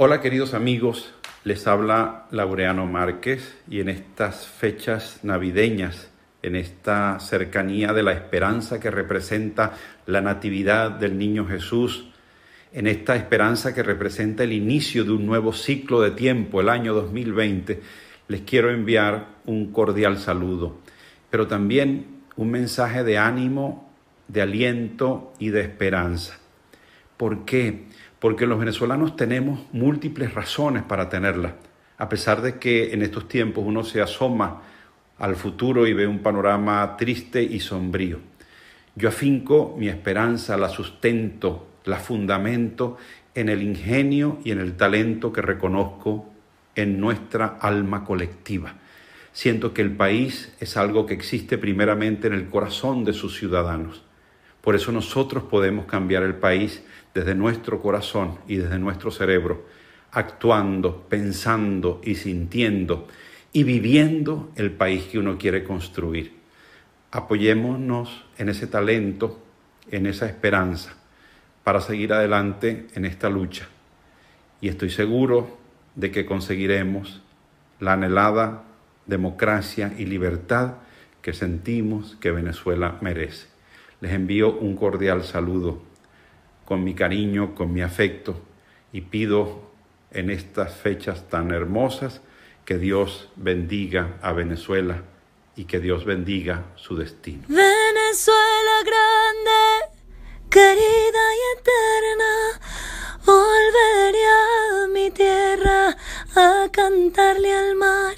Hola queridos amigos, les habla Laureano Márquez y en estas fechas navideñas, en esta cercanía de la esperanza que representa la natividad del niño Jesús, en esta esperanza que representa el inicio de un nuevo ciclo de tiempo, el año 2020, les quiero enviar un cordial saludo, pero también un mensaje de ánimo, de aliento y de esperanza. ¿Por qué? Porque los venezolanos tenemos múltiples razones para tenerla. A pesar de que en estos tiempos uno se asoma al futuro y ve un panorama triste y sombrío. Yo afinco mi esperanza, la sustento, la fundamento en el ingenio y en el talento que reconozco en nuestra alma colectiva. Siento que el país es algo que existe primeramente en el corazón de sus ciudadanos. Por eso nosotros podemos cambiar el país desde nuestro corazón y desde nuestro cerebro, actuando, pensando y sintiendo y viviendo el país que uno quiere construir. Apoyémonos en ese talento, en esa esperanza, para seguir adelante en esta lucha. Y estoy seguro de que conseguiremos la anhelada democracia y libertad que sentimos que Venezuela merece les envío un cordial saludo con mi cariño, con mi afecto y pido en estas fechas tan hermosas que Dios bendiga a Venezuela y que Dios bendiga su destino. Venezuela grande, querida y eterna, volveré a mi tierra a cantarle al mar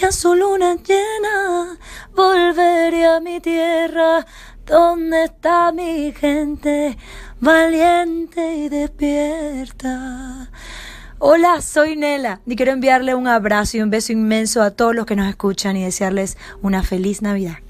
y a su luna llena, volveré a mi tierra ¿Dónde está mi gente valiente y despierta? Hola, soy Nela y quiero enviarle un abrazo y un beso inmenso a todos los que nos escuchan y desearles una feliz Navidad.